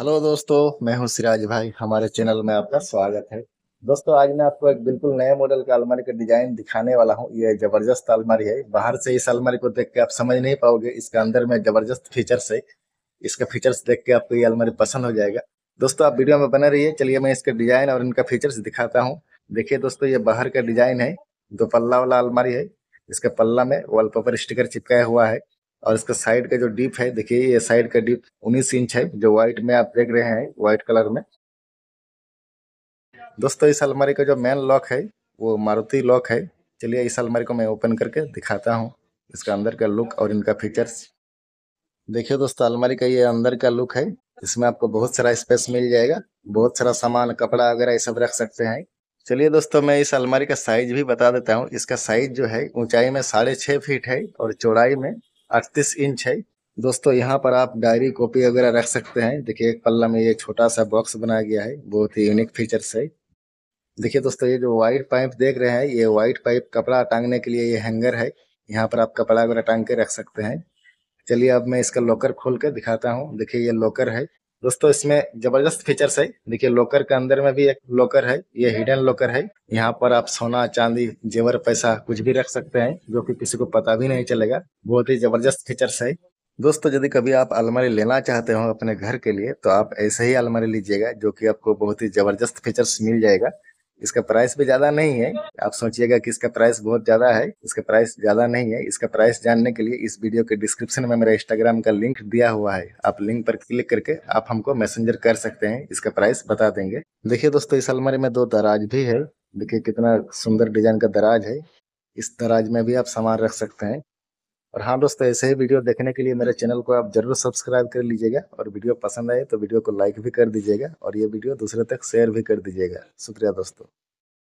hello दोस्तों मैं हूं सिराज भाई हमारे चैनल में आपका स्वागत है दोस्तों आज मैं आपको एक बिल्कुल नए मॉडल का अलमारी का डिजाइन दिखाने वाला हूं ये जबरदस्त अलमारी है बाहर से इस अलमारी को देख के आप समझ नहीं पाओगे इसके अंदर में जबरदस्त फीचर्स है इसका फीचर्स देख के आपको ये अलमारी पसंद हो जाएगा दोस्तों आप वीडियो में बने रहिए चलिए मैं इसके डिजाइन और इनका फीचर्स दिखाता हूँ देखिए दोस्तों ये बाहर का डिजाइन है दो पल्ला वाला अलमारी है इसका पल्ला में वॉलपेपर स्टिकर चिपकाया हुआ है और इसका साइड का जो डीप है देखिए ये साइड का डीप उन्नीस इंच है जो व्हाइट में आप देख रहे हैं व्हाइट कलर में दोस्तों इस अलमारी का जो मेन लॉक है वो मारुति लॉक है चलिए इस अलमारी को मैं ओपन करके दिखाता हूँ इसका अंदर का लुक और इनका फीचर्स देखिए दोस्तों अलमारी का ये अंदर का लुक है इसमें आपको बहुत सारा स्पेस मिल जाएगा बहुत सारा सामान कपड़ा वगैरह ये सब रख सकते हैं चलिए दोस्तों मैं इस अलमारी का साइज भी बता देता हूँ इसका साइज जो है ऊंचाई में साढ़े छः फीट है और चौड़ाई में अड़तीस इंच है दोस्तों यहाँ पर आप डायरी कॉपी वगैरह रख सकते हैं देखिए एक पल्ला में ये छोटा सा बॉक्स बनाया गया है बहुत ही यूनिक फीचर्स है देखिए दोस्तों ये जो वाइट पाइप देख रहे हैं ये वाइट पाइप कपड़ा टांगने के लिए ये हैंगर है यहाँ पर आप कपड़ा वगैरह टांग के रख सकते हैं चलिए अब मैं इसका लॉकर खोल कर दिखाता हूँ देखिए ये लॉकर है दोस्तों इसमें जबरदस्त फीचर्स है देखिए लॉकर के अंदर में भी एक लॉकर है ये हिडन लॉकर है यहाँ पर आप सोना चांदी जेवर पैसा कुछ भी रख सकते हैं जो कि किसी को पता भी नहीं चलेगा बहुत ही जबरदस्त फीचर्स है दोस्तों यदि कभी आप अलमारी लेना चाहते हो अपने घर के लिए तो आप ऐसे ही अलमारी लीजिएगा जो कि आपको बहुत ही जबरदस्त फीचर्स मिल जाएगा इसका प्राइस भी ज्यादा नहीं है आप सोचिएगा कि इसका प्राइस बहुत ज्यादा है इसका प्राइस ज्यादा नहीं है इसका प्राइस जानने के लिए इस वीडियो के डिस्क्रिप्शन में मेरा इंस्टाग्राम का लिंक दिया हुआ है आप लिंक पर क्लिक करके आप हमको मैसेंजर कर सकते हैं इसका प्राइस बता देंगे देखिये दोस्तों इस अलमारी में दो दराज भी है देखिये कितना सुंदर डिजाइन का दराज है इस दराज में भी आप सामान रख सकते हैं और हाँ दोस्तों ऐसे ही वीडियो देखने के लिए मेरे चैनल को आप जरूर सब्सक्राइब कर लीजिएगा और वीडियो पसंद आए तो वीडियो को लाइक भी कर दीजिएगा और ये वीडियो दूसरे तक शेयर भी कर दीजिएगा शुक्रिया दोस्तों